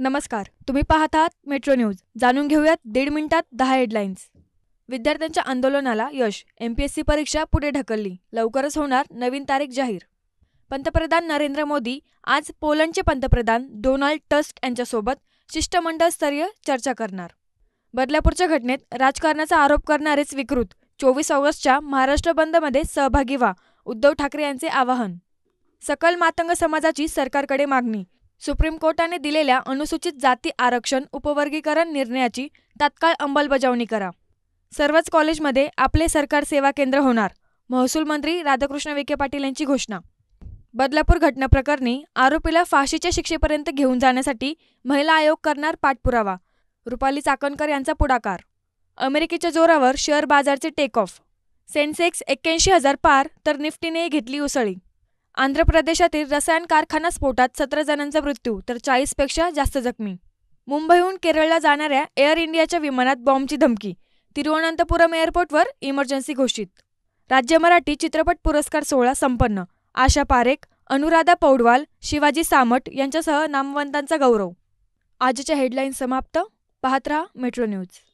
नमस्कार तुम्ही पाहत आहात मेट्रो न्यूज जाणून घेऊयात दीड मिनिटात दहा हेडलाईन्स विद्यार्थ्यांच्या आंदोलनाला यश एमपीएससी परीक्षा पुढे ढकलली लवकरच होणार नवीन तारीख जाहीर पंतप्रधान नरेंद्र मोदी आज पोलंडचे पंतप्रधान डोनाल्ड टस्क यांच्यासोबत शिष्टमंडळस्तरीय चर्चा करणार बदलापूरच्या घटनेत राजकारणाचा आरोप करणारेच विकृत चोवीस ऑगस्टच्या महाराष्ट्र बंदमध्ये सहभागी व्हा उद्धव ठाकरे यांचे आवाहन सकल मातंग समाजाची सरकारकडे मागणी सुप्रीम कोर्टाने दिलेल्या अनुसूचित जाती आरक्षण उपवर्गीकरण निर्णयाची तात्काळ अंमलबजावणी करा सर्वच कॉलेजमध्ये आपले सरकार सेवा केंद्र होणार महसूल मंत्री राधाकृष्ण विखे पाटील यांची घोषणा बदलापूर घटनाप्रकरणी आरोपीला फाशीच्या शिक्षेपर्यंत घेऊन जाण्यासाठी महिला आयोग करणार पाठपुरावा रुपाली चाकणकर यांचा पुढाकार अमेरिकेच्या जोरावर शेअर बाजारचे टेक ऑफ सेन्सेक्स एक्क्याऐंशी हजार पार तर निफ्टीनेही घेतली उसळी आंध्र प्रदेशातील रसायन कारखाना स्फोटात सतरा जणांचा मृत्यू तर चाळीसपेक्षा जास्त जखमी मुंबईहून केरळला जाणाऱ्या एअर इंडियाच्या विमानात बॉम्बची धमकी तिरुवनंतपुरम एअरपोर्टवर इमर्जन्सी घोषित राज्य मराठी चित्रपट पुरस्कार सोहळा संपन्न आशा पारेख अनुराधा पौडवाल शिवाजी सामट यांच्यासह नामवंतांचा गौरव आजच्या हेडलाईन समाप्त पाहत रहा मेट्रो न्यूज